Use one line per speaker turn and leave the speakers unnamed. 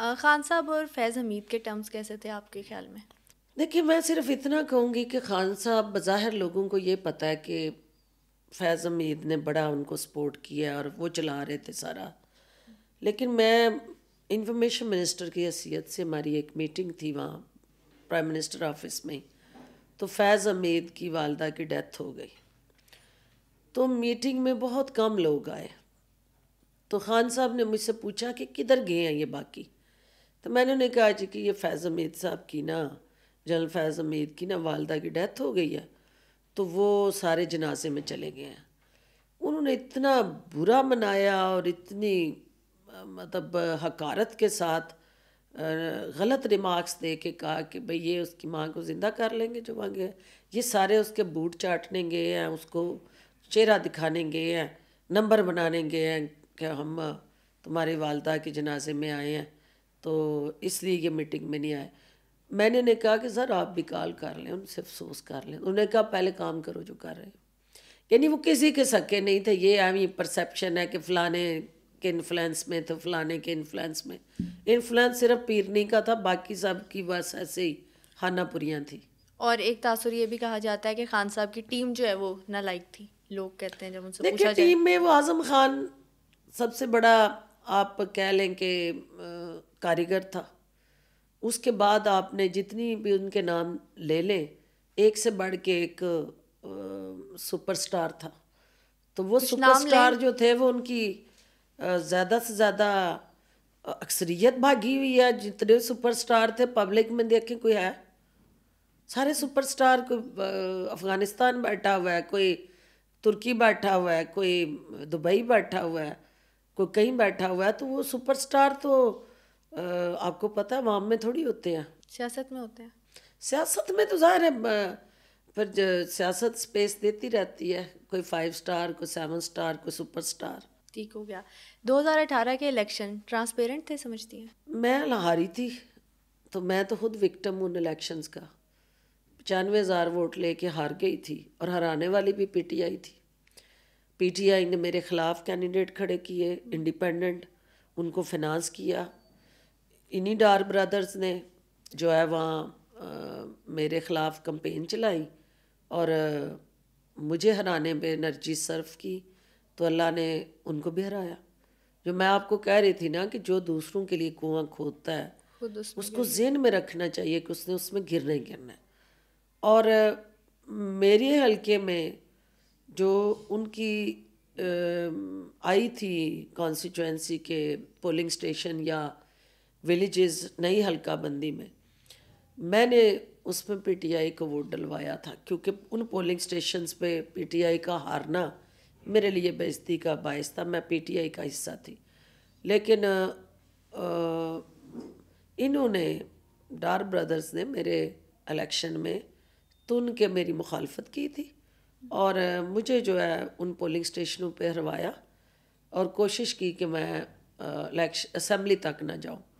ख़ान साहब और फैज़ हमीद के टर्म्स कैसे थे आपके ख्याल में
देखिए मैं सिर्फ इतना कहूँगी कि खान साहब बाहर लोगों को ये पता है कि फैज़ हमीद ने बड़ा उनको सपोर्ट किया और वो चला रहे थे सारा लेकिन मैं इंफॉर्मेशन मिनिस्टर की हैसियत से हमारी एक मीटिंग थी वहाँ प्राइम मिनिस्टर ऑफिस में तो फैज़ हमीद की वालदा की डेथ हो गई तो मीटिंग में बहुत कम लोग आए तो खान साहब ने मुझसे पूछा कि किधर गए हैं ये बाकी तो मैंने उन्हें कहा जी कि ये फैज़ अमीद साहब की ना जनरल फैज़ अमीद की ना वालदा की डेथ हो गई है तो वो सारे जनाजे में चले गए हैं उन्होंने इतना बुरा मनाया और इतनी मतलब हकारत के साथ गलत रिमार्क्स दे के कहा कि भाई ये उसकी माँ को ज़िंदा कर लेंगे जो मांगे ये सारे उसके बूट चाटने गए हैं उसको चेहरा दिखाने गए हैं नंबर बनाने गए हैं कि हम तुम्हारी वालदा के जनाजे में आए हैं तो इसलिए ये मीटिंग में नहीं आए मैंने उन्हें कहा कि सर आप भी कॉल कर लें उनसे अफसोस कर लें उन्होंने कहा पहले काम करो जो कर रहे हैं यानी वो किसी के सके नहीं थे ये आई परसेप्शन है कि फलाने के इन्फ्लुएंस में थे तो फलाने के इन्फ्लुएंस में इन्फ्लुएंस सिर्फ पीरनी का था बाकी सब की बस ऐसे ही हानापुरियाँ थी
और एक तासुर ये भी कहा जाता है कि खान साहब की टीम जो है वो नालायक थी लोग कहते हैं जब उनसे देखिए टीम में
वो आज़म खान सबसे बड़ा आप कह लें कि कारीगर था उसके बाद आपने जितनी भी उनके नाम ले लें एक से बढ़ के एक सुपरस्टार था तो वो सुपरस्टार जो थे वो उनकी ज़्यादा से ज़्यादा अक्सरियत भागी हुई है जितने सुपरस्टार थे पब्लिक में देखें कोई है सारे सुपरस्टार कोई अफ़गानिस्तान बैठा हुआ है कोई तुर्की बैठा हुआ है कोई दुबई बैठा हुआ है कोई कहीं बैठा हुआ है तो वो सुपरस्टार तो आपको पता है वाम में थोड़ी होते हैं
सियासत में होते हैं
सियासत में तो जाहिर है पर सियासत स्पेस देती रहती है कोई फाइव स्टार कोई सेवन स्टार कोई सुपर स्टार
ठीक हो गया 2018 के इलेक्शन ट्रांसपेरेंट थे समझती हैं
मैं हारी थी तो मैं तो खुद विक्टम हूँ उन इलेक्शंस का पचानवे हज़ार वोट लेके हार गई थी और हराने वाली भी पीटीआई थी पीटीआई ने मेरे ख़िलाफ़ कैंडिडेट खड़े किए इंडिपेंडेंट उनको फिनांस किया इन्हीं डार ब्रदर्स ने जो है वहाँ मेरे ख़िलाफ़ कंपेन चलाई और आ, मुझे हराने में एनर्जी सर्व की तो अल्लाह ने उनको भी हराया जो मैं आपको कह रही थी ना कि जो दूसरों के लिए कुआं खोदता है उसको जेन में रखना चाहिए कि उसने उसमें गिर नहीं गिरना है और आ, मेरे हलके में जो उनकी आ, आई थी कॉन्स्टिट्यूंसी के पोलिंग स्टेशन या विलेजेस नई हल्का बंदी में मैंने उसमें पीटीआई को वोट डलवाया था क्योंकि उन पोलिंग स्टेशंस पे पीटीआई का हारना मेरे लिए बेजती का बायस था मैं पीटीआई का हिस्सा थी लेकिन इन्होंने डार ब्रदर्स ने मेरे इलेक्शन में तुन के मेरी मुखालफत की थी और मुझे जो है उन पोलिंग स्टेशनों पे हरवाया और कोशिश की कि मैं इलेक्शन असम्बली तक ना जाऊँ